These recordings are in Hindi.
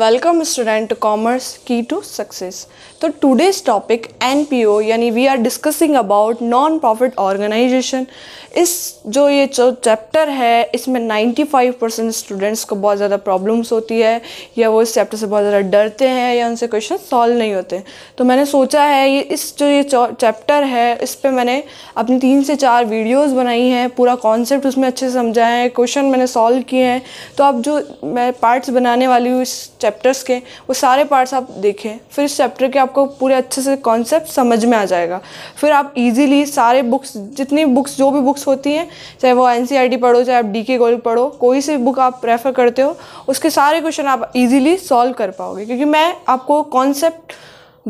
वेलकम स्टूडेंट टू कॉमर्स की टू सक्सेस तो टुडेज टॉपिक एनपीओ यानी we are discussing about non profit organisation इस जो ये जो चैप्टर है इसमें 95 परसेंट स्टूडेंट्स को बहुत ज़्यादा प्रॉब्लम्स होती है या वो इस चैप्टर से बहुत ज़्यादा डरते हैं या उनसे क्वेश्चन सॉल्व नहीं होते तो मैंने सोचा है ये इस जो ये चैप्टर है इस पर मैंने अपनी तीन से चार वीडियोज़ बनाई हैं पूरा कॉन्सेप्ट उसमें अच्छे से समझाए हैं क्वेश्चन मैंने सॉल्व किए हैं तो अब जो मैं पार्ट्स बनाने वाली हूँ इस चैप्टर्स के वो सारे पार्ट्स आप देखें फिर इस चैप्टर के आपको पूरे अच्छे से कॉन्सेप्ट समझ में आ जाएगा फिर आप इजीली सारे बुक्स जितनी बुक्स जो भी बुक्स होती हैं चाहे वो एन e पढ़ो चाहे आप डी के पढ़ो कोई सी बुक आप प्रेफर करते हो उसके सारे क्वेश्चन आप ईजिली सॉल्व कर पाओगे क्योंकि मैं आपको कॉन्सेप्ट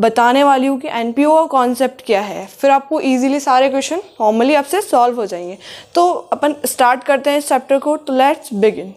बताने वाली हूँ कि एन पी का कॉन्सेप्ट क्या है फिर आपको इजीली सारे क्वेश्चन नॉर्मली आपसे सॉल्व हो जाएंगे तो अपन स्टार्ट करते हैं इस चैप्टर को तो लेट्स बिगिन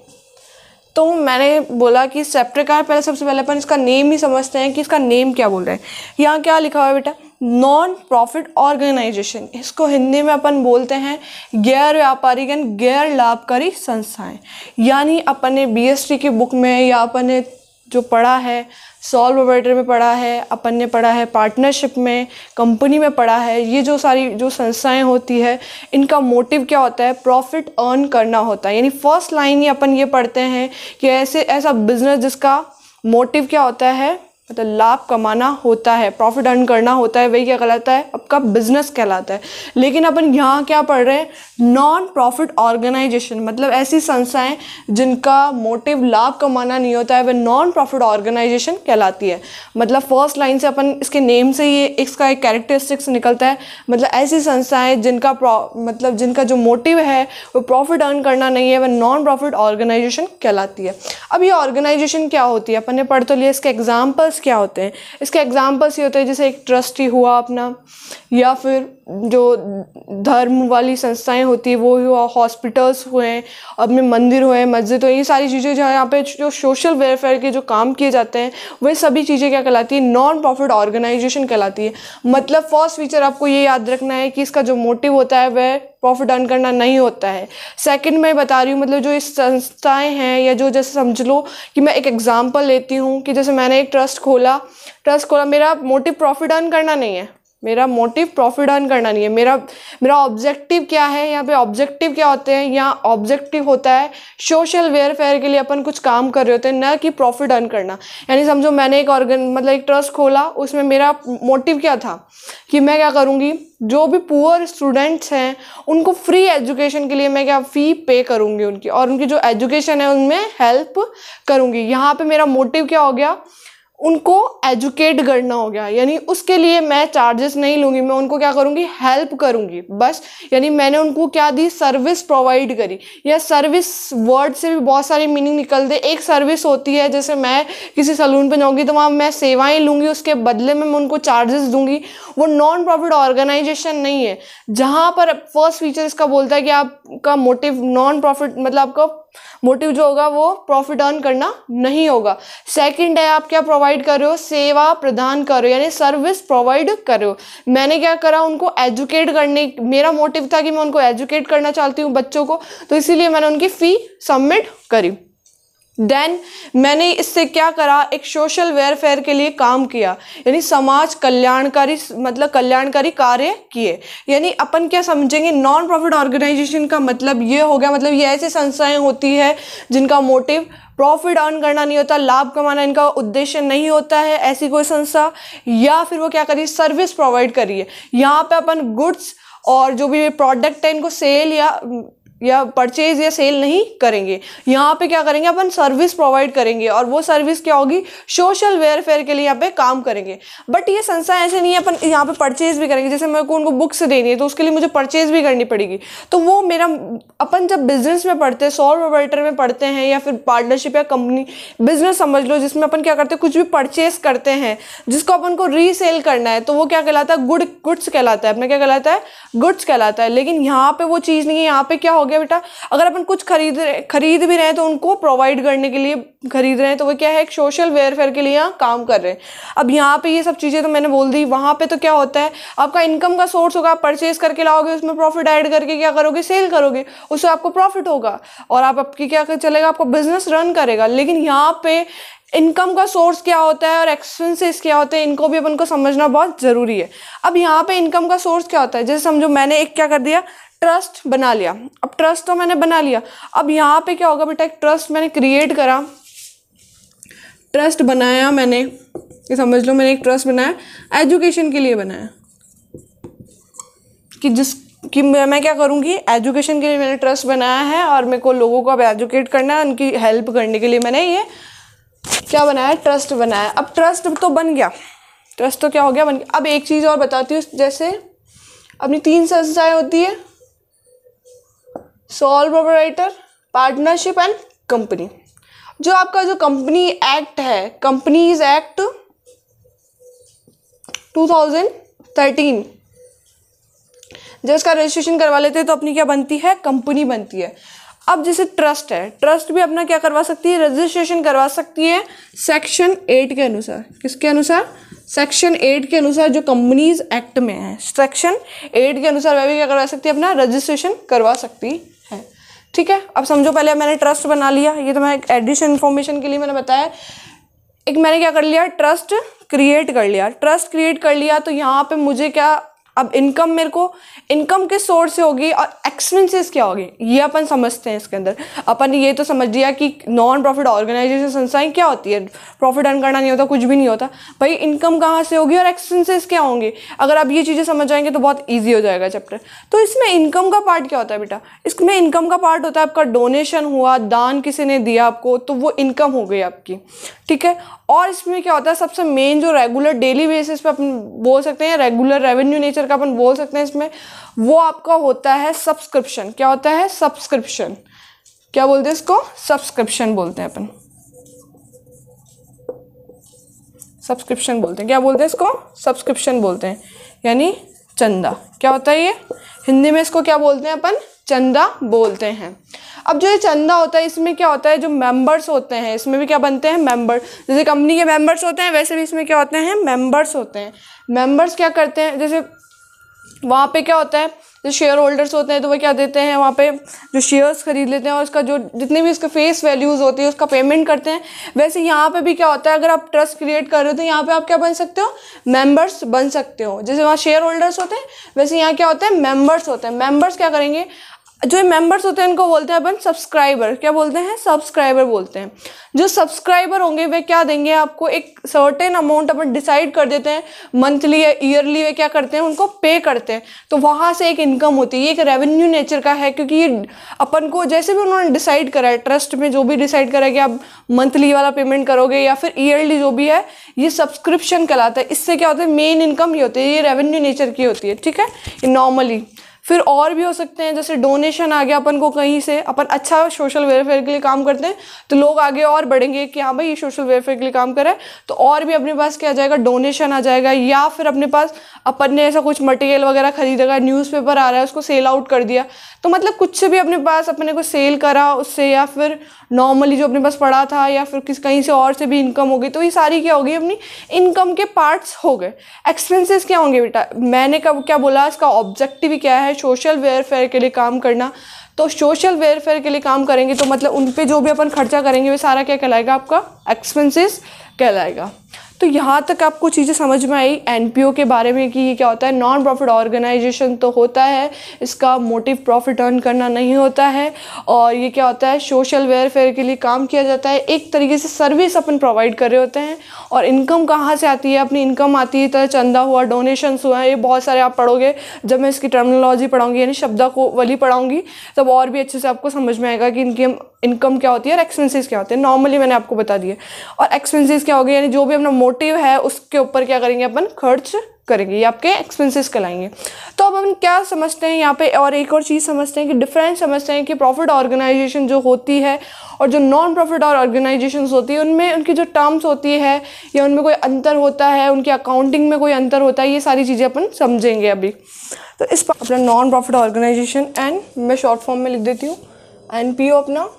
तो मैंने बोला कि सेप्टिकार पहले सबसे पहले अपन इसका नेम ही समझते हैं कि इसका नेम क्या बोल रहे हैं यहाँ क्या लिखा हुआ है बेटा नॉन प्रॉफिट ऑर्गेनाइजेशन इसको हिंदी में अपन बोलते हैं गैर व्यापारी गैर लाभकारी संस्थाएं यानी अपन ने बी की बुक में या अपन ने जो पढ़ा है सॉल्व ऑपरेटर में पढ़ा है अपन ने पढ़ा है पार्टनरशिप में कंपनी में पढ़ा है ये जो सारी जो संस्थाएं होती है इनका मोटिव क्या होता है प्रॉफिट अर्न करना होता है यानी फर्स्ट लाइन ही अपन ये पढ़ते हैं कि ऐसे ऐसा बिजनेस जिसका मोटिव क्या होता है मतलब लाभ कमाना होता है प्रॉफिट अर्न करना होता है वही क्या कहलाता है आपका बिजनेस कहलाता है लेकिन अपन यहाँ क्या पढ़ रहे हैं नॉन प्रॉफिट ऑर्गेनाइजेशन मतलब ऐसी संस्थाएं जिनका मोटिव लाभ कमाना नहीं होता है वह नॉन प्रॉफिट ऑर्गेनाइजेशन कहलाती है मतलब फर्स्ट लाइन से अपन इसके नेम से ये इसका एक कैरेक्टरिस्टिक्स निकलता है मतलब ऐसी संस्थाएँ जिनका मतलब जिनका जो मोटिव है वो प्रॉफिट अर्न करना नहीं है वह नॉन प्रॉफिट ऑर्गेनाइजेशन कहलाती है अब ये ऑर्गेनाइजेशन क्या होती है अपन ने पढ़ तो लिया इसके एग्जाम्पल्स एग्जाम्पल्स क्या होते हैं इसके एग्जाम्पल्स ये होते हैं जैसे एक ट्रस्टी हुआ अपना या फिर जो धर्म वाली संस्थाएं होती है वो हुआ हॉस्पिटल्स हुए हैं अपने मंदिर हुए मस्जिद हुए ये सारी चीज़ें है यहाँ पे जो सोशल वेलफेयर के जो काम किए जाते हैं वे सभी चीज़ें क्या कहलाती है नॉन प्रॉफिट ऑर्गेनाइजेशन कहलाती है मतलब फर्स्ट फीचर आपको ये याद रखना है कि इसका जो मोटिव होता है वह प्रॉफिट अर्न करना नहीं होता है सेकंड मैं बता रही हूँ मतलब जो इस संस्थाएं हैं या जो जैसे समझ लो कि मैं एक एग्ज़ाम्पल लेती हूँ कि जैसे मैंने एक ट्रस्ट खोला ट्रस्ट खोला मेरा मोटिव प्रॉफिट अर्न करना नहीं है मेरा मोटिव प्रॉफिट अर्न करना नहीं है मेरा मेरा ऑब्जेक्टिव क्या है यहाँ पे ऑब्जेक्टिव क्या होते हैं यहाँ ऑब्जेक्टिव होता है सोशल वेलफेयर के लिए अपन कुछ काम कर रहे होते हैं ना कि प्रॉफिट अर्न करना यानी समझो मैंने एक ऑर्गन मतलब एक ट्रस्ट खोला उसमें मेरा मोटिव क्या था कि मैं क्या करूँगी जो भी पुअर स्टूडेंट्स हैं उनको फ्री एजुकेशन के लिए मैं क्या फ़ी पे करूँगी उनकी और उनकी जो एजुकेशन है उनमें हेल्प करूँगी यहाँ पर मेरा मोटिव क्या हो गया उनको एजुकेट करना हो गया यानी उसके लिए मैं चार्जेस नहीं लूँगी मैं उनको क्या करूँगी हेल्प करूँगी बस यानी मैंने उनको क्या दी सर्विस प्रोवाइड करी या सर्विस वर्ड से भी बहुत सारे मीनिंग निकलते एक सर्विस होती है जैसे मैं किसी सलून पर जाऊँगी तो वहाँ मैं सेवाएँ लूँगी उसके बदले में मैं उनको चार्जेस दूँगी वो नॉन प्रॉफिट ऑर्गेनाइजेशन नहीं है जहाँ पर फर्स्ट फीचर इसका बोलता है कि आपका मोटिव नॉन प्रॉफिट मतलब आपका मोटिव जो होगा वो प्रॉफिट अर्न करना नहीं होगा सेकंड है आप क्या प्रोवाइड कर रहे हो सेवा प्रदान कर रहे हो यानी सर्विस प्रोवाइड कर रहे हो मैंने क्या करा उनको एजुकेट करने मेरा मोटिव था कि मैं उनको एजुकेट करना चाहती हूँ बच्चों को तो इसीलिए मैंने उनकी फ़ी सबमिट करी देन मैंने इससे क्या करा एक सोशल वेलफेयर के लिए काम किया यानी समाज कल्याणकारी मतलब कल्याणकारी कार्य किए यानी अपन क्या समझेंगे नॉन प्रॉफिट ऑर्गेनाइजेशन का मतलब ये हो गया मतलब ये ऐसी संस्थाएं होती है जिनका मोटिव प्रॉफिट अर्न करना नहीं होता लाभ कमाना इनका उद्देश्य नहीं होता है ऐसी कोई संस्था या फिर वो क्या करिए सर्विस प्रोवाइड करिए यहाँ पे अपन गुड्स और जो भी प्रोडक्ट है इनको सेल या या परचेज या सेल नहीं करेंगे यहाँ पे क्या करेंगे अपन सर्विस प्रोवाइड करेंगे और वो सर्विस क्या होगी सोशल वेलफेयर के लिए यहाँ पे काम करेंगे बट ये संस्था ऐसे नहीं है अपन यहाँ पे परचेज भी करेंगे जैसे मेरे को उनको बुक्स देनी है तो उसके लिए मुझे परचेज भी करनी पड़ेगी तो वो मेरा अपन जब बिजनेस में पढ़ते हैं सॉल ऑपरेटर में पढ़ते हैं या फिर पार्टनरशिप या कंपनी बिजनेस समझ लो जिसमें अपन क्या करते हैं कुछ भी परचेज करते हैं जिसको अपन को रीसेल करना है तो वो क्या कहलाता है गुड गुड्स कहलाता है अपना क्या कहलाता है गुड्स कहलाता है लेकिन यहाँ पे वो चीज़ नहीं है यहाँ पे क्या हो गया गया बेटा अगर अपन कुछ खरीद खरीद भी रहे हैं तो उनको प्रोवाइड करने के लिए खरीद रहे हैं तो वो क्या है एक सोशल वेलफेयर के लिए यहाँ काम कर रहे हैं अब यहाँ पे ये सब चीज़ें तो मैंने बोल दी वहाँ पे तो क्या होता है आपका इनकम का सोर्स होगा आप परचेज करके लाओगे उसमें प्रॉफिट ऐड करके क्या करोगे सेल करोगे उससे आपको प्रॉफिट होगा और आप आपकी क्या चलेगा आपका बिजनेस रन करेगा लेकिन यहाँ पे इनकम का सोर्स क्या होता है और एक्सपेंसेस क्या होते हैं इनको भी अपन को समझना बहुत ज़रूरी है अब यहाँ पे इनकम का सोर्स क्या होता है जैसे समझो मैंने एक क्या कर दिया ट्रस्ट बना लिया अब ट्रस्ट तो मैंने बना लिया अब यहाँ पे क्या होगा बेटा एक ट्रस्ट मैंने क्रिएट करा ट्रस्ट बनाया मैंने ये समझ लो मैंने एक ट्रस्ट बनाया एजुकेशन के लिए बनाया कि जिस कि मैं क्या करूँगी एजुकेशन के लिए मैंने ट्रस्ट बनाया है और मेरे को लोगों को अब एजुकेट करना है उनकी हेल्प करने के लिए मैंने ये क्या बनाया ट्रस्ट बनाया अब ट्रस्ट तो बन गया ट्रस्ट तो क्या हो गया बन गया अब एक चीज़ और बताती हूँ जैसे अपनी तीन संस्थाएँ होती है sole proprietor partnership and company जो आपका जो कंपनी एक्ट है कंपनीज एक्ट 2013 जब इसका रजिस्ट्रेशन करवा लेते हैं तो अपनी क्या बनती है कंपनी बनती है अब जैसे ट्रस्ट है ट्रस्ट भी अपना क्या करवा सकती है रजिस्ट्रेशन करवा सकती है सेक्शन एट के अनुसार किसके अनुसार सेक्शन एट के अनुसार जो कंपनीज एक्ट में है सेक्शन एट के अनुसार वह भी क्या करवा सकती है अपना रजिस्ट्रेशन करवा सकती ठीक है अब समझो पहले मैंने ट्रस्ट बना लिया ये तो मैं एडिशन इन्फॉर्मेशन के लिए मैंने बताया एक मैंने क्या कर लिया ट्रस्ट क्रिएट कर लिया ट्रस्ट क्रिएट कर लिया तो यहाँ पे मुझे क्या अब इनकम मेरे को इनकम किस सोर्स से होगी और एक्सपेंसेस क्या होगी ये अपन समझते हैं इसके अंदर अपन ये तो समझ लिया कि नॉन प्रॉफिट ऑर्गेनाइजेशन संस्थाएं क्या होती है प्रॉफिट अर्न करना नहीं होता कुछ भी नहीं होता भाई इनकम कहाँ से होगी और एक्सपेंसेस क्या होंगे अगर आप ये चीज़ें समझ आएंगे तो बहुत ईजी हो जाएगा चैप्टर तो इसमें इनकम का पार्ट क्या होता है बेटा इसमें इनकम का पार्ट होता है आपका डोनेशन हुआ दान किसी ने दिया आपको तो वो इनकम हो गई आपकी ठीक है और इसमें क्या होता है सबसे मेन जो रेगुलर डेली बेसिस पे अपन बोल सकते हैं रेगुलर रेवेन्यू नेचर फीचर का अपन बोल सकते हैं इसमें वो आपका होता है सब्सक्रिप्शन क्या होता है सब्सक्रिप्शन क्या बोलते हैं इसको सब्सक्रिप्शन बोलते हैं अपन सब्सक्रिप्शन बोलते हैं क्या बोलते हैं इसको सब्सक्रिप्शन बोलते हैं यानी चंदा क्या होता है ये हिंदी में इसको क्या बोलते हैं अपन चंदा बोलते हैं अब जो ये चंदा होता है इसमें क्या होता है जो मेंबर्स होते हैं इसमें भी क्या बनते हैं मेंबर जैसे कंपनी के मेंबर्स होते हैं वैसे भी इसमें क्या होते हैं मेंबर्स होते हैं मेंबर्स क्या करते हैं जैसे वहाँ पे क्या होता है जो शेयर होल्डर्स होते हैं तो वो क्या देते हैं वहाँ पे जो शेयर्स खरीद लेते हैं और उसका जो जितने भी उसके फेस वैल्यूज़ होती है उसका पेमेंट करते हैं वैसे यहाँ पे भी क्या होता है अगर आप ट्रस्ट क्रिएट कर रहे हो तो यहाँ पे आप क्या बन सकते हो मेंबर्स बन सकते हो जैसे वहाँ शेयर होल्डर्स होते हैं वैसे यहाँ क्या होता है मेम्बर्स होते हैं मेम्बर्स क्या करेंगे जो मेंबर्स होते हैं उनको बोलते हैं अपन सब्सक्राइबर क्या बोलते हैं सब्सक्राइबर बोलते हैं जो सब्सक्राइबर होंगे वे क्या देंगे आपको एक सर्टेन अमाउंट अपन डिसाइड कर देते हैं मंथली या ईयरली वे क्या करते हैं उनको पे करते हैं तो वहाँ से एक इनकम होती है ये एक रेवेन्यू नेचर का है क्योंकि ये अपन को जैसे भी उन्होंने डिसाइड करा है ट्रस्ट में जो भी डिसाइड करा है कि आप मंथली वाला पेमेंट करोगे या फिर ईयरली जो भी है ये सब्सक्रिप्शन कहलाता है इससे क्या होता है मेन इनकम ही होती है ये रेवेन्यू नेचर की होती है ठीक है नॉर्मली फिर और भी हो सकते हैं जैसे डोनेशन आ गया अपन को कहीं से अपन अच्छा सोशल वेलफेयर के लिए काम करते हैं तो लोग आगे और बढ़ेंगे कि हाँ भाई ये सोशल वेलफेयर के लिए काम करें तो और भी अपने पास क्या आ जाएगा डोनेशन आ जाएगा या फिर अपने पास अपन ने ऐसा कुछ मटेरियल वगैरह खरीदेगा न्यूज़पेपर आ रहा है उसको सेल आउट कर दिया तो मतलब कुछ से भी अपने पास अपने को सेल करा उससे या फिर नॉर्मली जो अपने पास पड़ा था या फिर किस कहीं से और से भी इनकम होगी तो ये सारी क्या होगी अपनी इनकम के पार्ट्स हो गए एक्सपेंसेस क्या होंगे बेटा मैंने कब क्या बोला इसका ऑब्जेक्टिव क्या है सोशल वेलफेयर के लिए काम करना तो सोशल वेलफेयर के लिए काम करेंगे तो मतलब उन पर जो भी अपन खर्चा करेंगे वो सारा क्या कहलाएगा आपका एक्सपेंसिस कहलाएगा तो यहाँ तक आपको चीज़ें समझ में आई एन के बारे में कि ये क्या होता है नॉन प्रॉफिट ऑर्गेनाइजेशन तो होता है इसका मोटिव प्रॉफिट अर्न करना नहीं होता है और ये क्या होता है सोशल वेलफेयर के लिए काम किया जाता है एक तरीके से सर्विस अपन प्रोवाइड कर रहे होते हैं और इनकम कहाँ से आती है अपनी इनकम आती है तरह चंदा हुआ डोनेशंस हुआ ये बहुत सारे आप पढ़ोगे जब मैं इसकी टर्मिनोलॉजी पढ़ाऊँगी यानी शब्दा को वली पढ़ाऊँगी तब और भी अच्छे से आपको समझ में आएगा कि इनकी इनकम क्या होती है और एक्सपेंसिस क्या होते हैं नॉर्मली मैंने आपको बता दिया और एक्सपेंसिस क्या हो गए यानी जो भी अपना मोटिव है उसके ऊपर क्या करेंगे अपन खर्च करेंगे आपके एक्सपेंसेस कहलाएंगे तो अब हम क्या समझते हैं यहाँ पे और एक और चीज़ समझते हैं कि डिफरेंस समझते हैं कि प्रॉफिट ऑर्गेनाइजेशन जो होती है और जो नॉन प्रॉफिट और ऑर्गेनाइजेशन होती है उनमें उनकी जो टर्म्स होती है या उनमें कोई अंतर होता है उनकी अकाउंटिंग में कोई अंतर होता है ये सारी चीज़ें अपन समझेंगे अभी तो इस पर अपना नॉन प्रॉफिट ऑर्गेनाइजेशन एंड मैं शॉर्ट फॉर्म में लिख देती हूँ एन पी ओ अपना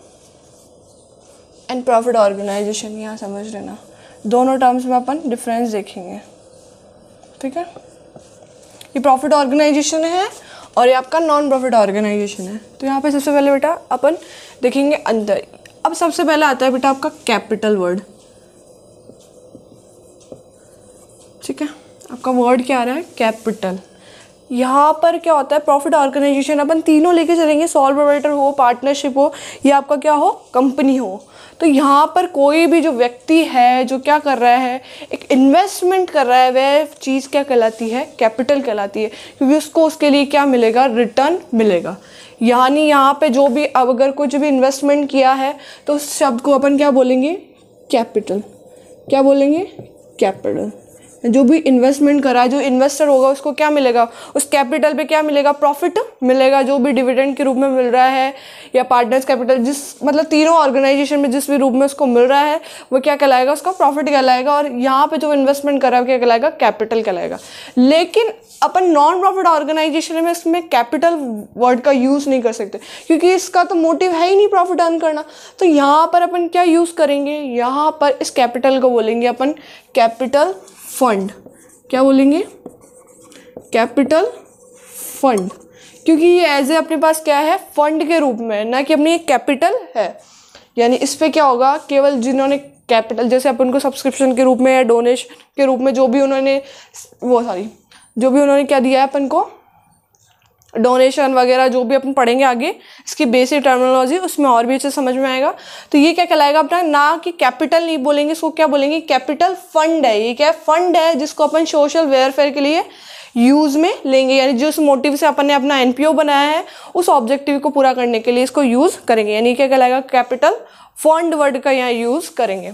एंड प्रॉफिट ऑर्गेनाइजेशन यहाँ समझ लेना दोनों टर्म्स में अपन डिफरेंस देखेंगे ठीक है ये प्रॉफिट ऑर्गेनाइजेशन है और ये आपका नॉन प्रॉफिट ऑर्गेनाइजेशन है तो यहाँ पे सबसे पहले बेटा अपन देखेंगे अंतर अब सबसे पहले आता है बेटा आपका कैपिटल वर्ड ठीक है आपका वर्ड क्या आ रहा है कैपिटल यहाँ पर क्या होता है प्रॉफिट ऑर्गेनाइजेशन अपन तीनों लेके चलेंगे सॉल प्रोवाइडर हो पार्टनरशिप हो या आपका क्या हो कंपनी हो तो यहाँ पर कोई भी जो व्यक्ति है जो क्या कर रहा है एक इन्वेस्टमेंट कर रहा है वह चीज़ क्या कहलाती है कैपिटल कहलाती है क्योंकि उसको उसके लिए क्या मिलेगा रिटर्न मिलेगा यानी यहाँ पे जो भी अब अगर कुछ भी इन्वेस्टमेंट किया है तो उस शब्द को अपन क्या बोलेंगे कैपिटल क्या बोलेंगे कैपिटल जो भी इन्वेस्टमेंट करा है जो इन्वेस्टर होगा उसको क्या मिलेगा उस कैपिटल पे क्या मिलेगा प्रॉफिट मिलेगा जो भी डिविडेंड के रूप में मिल रहा है या पार्टनर्स कैपिटल जिस मतलब तीनों ऑर्गेनाइजेशन में जिस भी रूप में उसको मिल रहा है वो क्या कहलाएगा उसका प्रॉफिट कहलाएगा और यहाँ पर जो इन्वेस्टमेंट करा है क्या कहलाएगा कैपिटल कहलाएगा लेकिन अपन नॉन प्रॉफिट ऑर्गेनाइजेशन में इसमें कैपिटल वर्ड का यूज़ नहीं कर सकते क्योंकि इसका तो मोटिव है ही नहीं प्रॉफिट अर्न करना तो यहाँ पर अपन क्या यूज़ करेंगे यहाँ पर इस कैपिटल को बोलेंगे अपन कैपिटल फंड क्या बोलेंगे कैपिटल फंड क्योंकि ये एज ए अपने पास क्या है फंड के रूप में ना कि अपनी एक कैपिटल है यानी इस पर क्या होगा केवल जिन्होंने कैपिटल जैसे अपन को सब्सक्रिप्शन के रूप में या डोनेशन के रूप में जो भी उन्होंने वो सॉरी जो भी उन्होंने क्या दिया है अपन को डोनेशन वगैरह जो भी अपन पढ़ेंगे आगे इसकी बेसिक टर्मिनोलॉजी उसमें और भी अच्छे समझ में आएगा तो ये क्या कहलाएगा अपना ना कि कैपिटल नहीं बोलेंगे इसको क्या बोलेंगे कैपिटल फंड है ये क्या फंड है जिसको अपन सोशल वेलफेयर के लिए यूज़ में लेंगे यानी जिस मोटिव से अपन ने अपना एन बनाया है उस ऑब्जेक्टिव को पूरा करने के लिए इसको यूज़ करेंगे यानी क्या कहलाएगा कैपिटल फंड वर्ड का यहाँ यूज़ करेंगे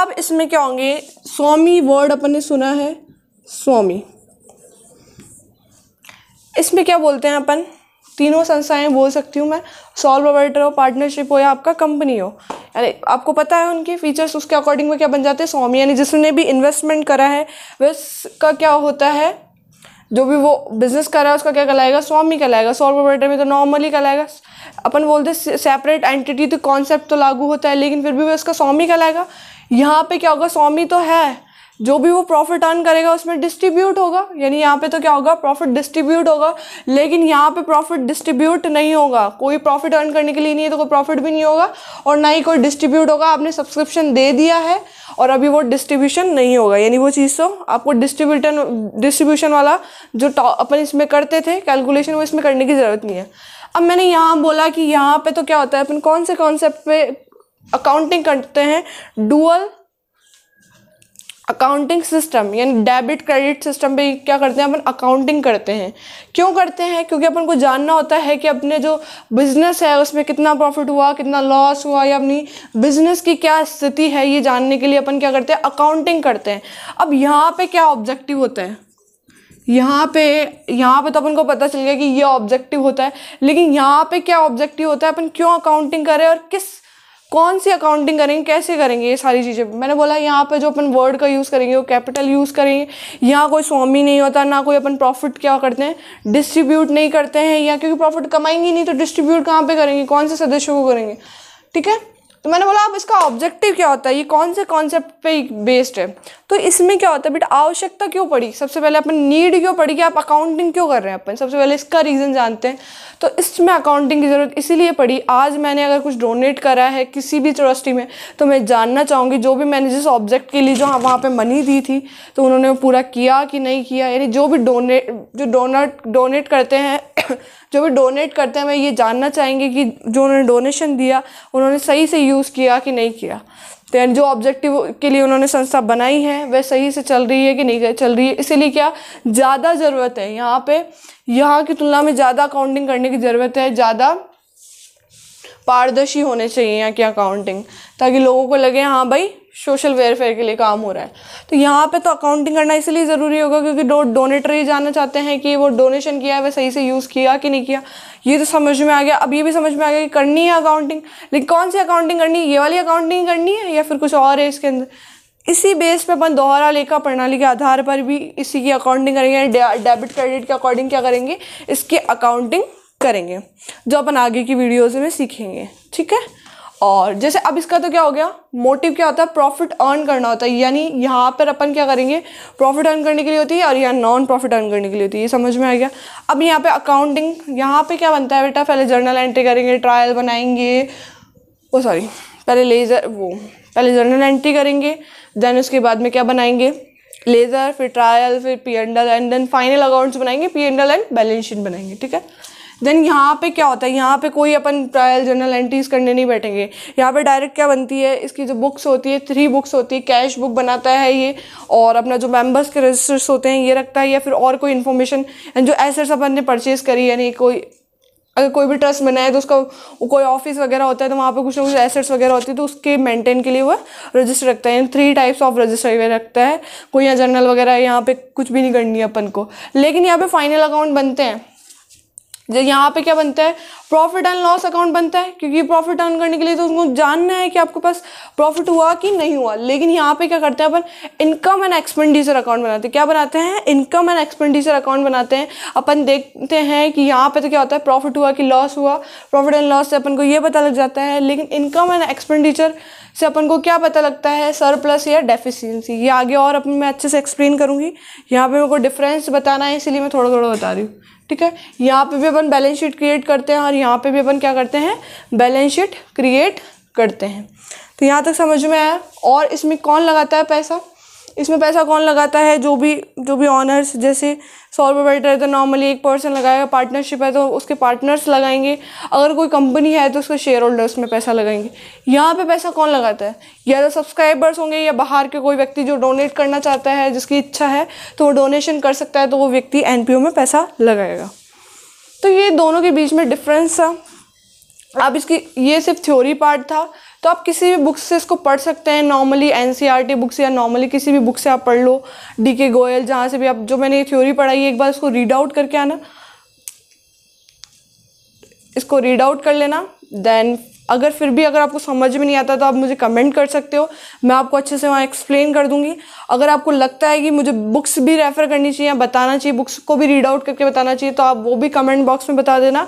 अब इसमें क्या होंगे स्वामी वर्ड अपन ने सुना है स्वामी इसमें क्या बोलते हैं अपन तीनों संस्थाएं बोल सकती हूँ मैं सॉल्व ऑपरेटर हो पार्टनरशिप हो या आपका कंपनी हो यानी आपको पता है उनके फीचर्स उसके अकॉर्डिंग में क्या बन जाते हैं स्वामी यानी जिसने भी इन्वेस्टमेंट करा है उसका क्या होता है जो भी वो बिजनेस कर रहा है उसका क्या कहलाएगा स्वामी कहलाएगा सॉल्व ऑपरेटर में तो नॉर्मली कहलाएगा अपन बोलते हैं सेपरेट एंटिटी तो कॉन्सेप्ट तो लागू होता है लेकिन फिर भी वह उसका स्वामी कहलाएगा यहाँ पे क्या होगा स्वामी तो है जो भी वो प्रॉफिट अर्न करेगा उसमें डिस्ट्रीब्यूट होगा यानी यहाँ पे तो क्या होगा प्रॉफिट डिस्ट्रीब्यूट होगा लेकिन यहाँ पे प्रॉफिट डिस्ट्रीब्यूट नहीं होगा कोई प्रॉफिट अर्न करने के लिए नहीं है तो कोई प्रॉफिट भी नहीं होगा और ना ही कोई डिस्ट्रीब्यूट होगा आपने सब्सक्रिप्शन दे दिया है और अभी वो डिस्ट्रीब्यूशन नहीं होगा यानी वो चीज़ तो आपको डिस्ट्रीब्यूटन डिस्ट्रीब्यूशन वाला जो अपन इसमें करते थे कैलकुलेशन वो इसमें करने की ज़रूरत नहीं है अब मैंने यहाँ बोला कि यहाँ पर तो क्या होता है अपन कौन से कॉन्सेप्ट पे अकाउंटिंग करते हैं डुअल अकाउंटिंग सिस्टम यानी डेबिट क्रेडिट सिस्टम पे क्या करते हैं अपन अकाउंटिंग करते हैं क्यों करते हैं क्योंकि अपन को जानना होता है कि अपने जो बिज़नेस है उसमें कितना प्रॉफिट हुआ कितना लॉस हुआ या अपनी बिज़नेस की क्या स्थिति है ये जानने के लिए अपन क्या करते हैं अकाउंटिंग करते हैं अब यहाँ पर क्या ऑब्जेक्टिव होता है यहाँ पे यहाँ पे तो अपन को पता चल गया कि ये ऑब्जेक्टिव होता है लेकिन यहाँ पे क्या ऑब्जेक्टिव होता है अपन क्यों अकाउंटिंग करें और किस कौन सी अकाउंटिंग करेंगे कैसे करेंगे ये सारी चीज़ें मैंने बोला यहाँ पे जो अपन वर्ड का यूज़ करेंगे वो कैपिटल यूज़ करेंगे यहाँ कोई स्वामी नहीं होता ना कोई अपन प्रॉफिट क्या करते हैं डिस्ट्रीब्यूट नहीं करते हैं या क्योंकि प्रॉफिट कमाएंगे नहीं तो डिस्ट्रीब्यूट कहाँ पे करेंगे कौन से सदस्यों को करेंगे ठीक है तो मैंने बोला अब इसका ऑब्जेक्टिव क्या होता है ये कौन से कॉन्सेप्ट पे बेस्ड है तो इसमें क्या होता है बेटा आवश्यकता क्यों पड़ी सबसे पहले अपन नीड क्यों पड़ी कि आप अकाउंटिंग क्यों कर रहे हैं अपन सबसे पहले इसका रीज़न जानते हैं तो इसमें अकाउंटिंग की ज़रूरत इसीलिए पड़ी आज मैंने अगर कुछ डोनेट करा है किसी भी ट्रस्टी में तो मैं जानना चाहूँगी जो भी मैंने जिस ऑब्जेक्ट के लिए जो वहाँ पर मनी दी थी तो उन्होंने पूरा किया कि नहीं किया यानी जो भी डोनेट जो डोनर डोनेट करते हैं जो भी डोनेट करते हैं वह ये जानना चाहेंगे कि जो उन्होंने डोनेशन दिया उन्होंने सही से यूज़ किया कि नहीं किया तो जो ऑब्जेक्टिव के लिए उन्होंने संस्था बनाई है वह सही से चल रही है कि नहीं चल रही है इसीलिए क्या ज़्यादा ज़रूरत है यहाँ पे यहाँ की तुलना में ज़्यादा अकाउंटिंग करने की ज़रूरत है ज़्यादा पारदर्शी होने चाहिए यहाँ की अकाउंटिंग ताकि लोगों को लगे हाँ भाई सोशल वेलफेयर के लिए काम हो रहा है तो यहाँ पे तो अकाउंटिंग करना इसलिए ज़रूरी होगा क्योंकि डोनेटर डोनेटरी जानना चाहते हैं कि वो डोनेशन किया है वह सही से यूज़ किया कि नहीं किया ये तो समझ में आ गया अब ये भी समझ में आ गया कि करनी है अकाउंटिंग लेकिन कौन सी अकाउंटिंग करनी है ये वाली अकाउंटिंग करनी है या फिर कुछ और है इसके अंदर इसी बेस पे अपन दोहरा लेखा प्रणाली के आधार पर भी इसी की अकाउंटिंग करेंगे डेबिट क्रेडिट के अकॉर्डिंग क्या करेंगे इसकी अकाउंटिंग करेंगे जो अपन आगे की वीडियोज़ में सीखेंगे ठीक है और जैसे अब इसका तो क्या हो गया मोटिव क्या होता है प्रॉफिट अर्न करना होता है यानी यहाँ पर अपन क्या करेंगे प्रॉफिट अर्न करने के लिए होती है और यहाँ नॉन प्रॉफिट अर्न करने के लिए होती है ये समझ में आ गया अब यहाँ पे अकाउंटिंग यहाँ पे क्या बनता है बेटा पहले जर्नल एंट्री करेंगे ट्रायल बनाएंगे वो सॉरी पहले लेज़र वो पहले जर्नल एंट्री करेंगे देन उसके बाद में क्या बनाएंगे लेज़र फिर ट्रायल फिर P and L and then final accounts बनाएंगे P and L and balance sheet बनाएंगे ठीक है देन यहाँ पे क्या होता है यहाँ पे कोई अपन ट्रायल जर्नल एंट्रीज करने नहीं बैठेंगे यहाँ पे डायरेक्ट क्या बनती है इसकी जो बुक्स होती है थ्री बुक्स होती है कैश बुक बनाता है ये और अपना जो मेम्बर्स के रजिस्टर्स होते हैं ये रखता है या फिर और कोई इन्फॉर्मेशन जो एसेट्स अपन ने परचेज करी यानी कोई अगर कोई भी ट्रस्ट बनाए तो उसका कोई ऑफिस वगैरह होता है तो वहाँ पे कुछ ना कुछ एसेट्स वगैरह होती है तो उसके मेंटेन के लिए वह रजिस्टर रखता है थ्री टाइप्स ऑफ रजिस्टर वगैरह रखता है कोई यहाँ जर्नल वगैरह यहाँ पे कुछ भी नहीं करनी है अपन को लेकिन यहाँ पे फाइनल अकाउंट बनते हैं यहाँ पे क्या बनता है प्रॉफिट एंड लॉस अकाउंट बनता है क्योंकि प्रॉफिट अर्न करने के लिए तो उनको जानना है कि आपके पास प्रॉफिट हुआ कि नहीं हुआ लेकिन यहाँ पे क्या करते हैं अपन इनकम एंड एक्सपेंडिचर अकाउंट बनाते हैं क्या बनाते हैं इनकम एंड एक्सपेंडिचर अकाउंट बनाते हैं अपन देखते हैं कि यहाँ पे तो क्या होता है प्रॉफिट हुआ कि लॉस हुआ प्रॉफिट एंड लॉस से अपन को ये पता लग जाता है लेकिन इनकम एंड एक्सपेंडिचर से अपन को क्या पता लगता है सरप्लस या डेफिशिएंसी ये आगे और अपन मैं अच्छे से एक्सप्लेन करूँगी यहाँ पर मेरे को डिफरेंस बताना है इसीलिए मैं थोड़ा थोड़ा बता रही हूँ ठीक है यहाँ पे भी अपन बैलेंस शीट क्रिएट करते हैं और यहाँ पे भी अपन क्या करते हैं बैलेंस शीट क्रिएट करते हैं तो यहाँ तक समझ में आया और इसमें कौन लगाता है पैसा इसमें पैसा कौन लगाता है जो भी जो भी ऑनर्स जैसे सौ रुपये तो है तो नॉर्मली एक पर्सन लगाएगा पार्टनरशिप है तो उसके पार्टनर्स लगाएंगे अगर कोई कंपनी है तो उसके शेयर होल्डर्स में पैसा लगाएंगे यहाँ पे पैसा कौन लगाता है या तो सब्सक्राइबर्स होंगे या बाहर के कोई व्यक्ति जो डोनेट करना चाहता है जिसकी इच्छा है तो वो डोनेशन कर सकता है तो वो व्यक्ति एन में पैसा लगाएगा तो ये दोनों के बीच में डिफरेंस था अब इसकी ये सिर्फ थ्योरी पार्ट था तो आप किसी भी बुक से इसको पढ़ सकते हैं नॉर्मली एन टी बुक्स या नॉर्मली किसी भी बुक से आप पढ़ लो डी के गोयल जहाँ से भी आप जो मैंने ये थ्योरी पढ़ाई है एक बार इसको रीड आउट करके आना इसको रीड आउट कर लेना देन अगर फिर भी अगर आपको समझ में नहीं आता तो आप मुझे कमेंट कर सकते हो मैं आपको अच्छे से वहाँ एक्सप्लेन कर दूँगी अगर आपको लगता है कि मुझे बुक्स भी रेफ़र करनी चाहिए बताना चाहिए बुक्स को भी रीड आउट करके बताना चाहिए तो आप वो भी कमेंट बॉक्स में बता देना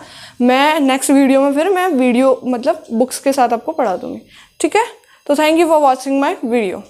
मैं नेक्स्ट वीडियो में फिर मैं वीडियो मतलब बुक्स के साथ आपको पढ़ा दूँगी ठीक है तो thank you for watching my video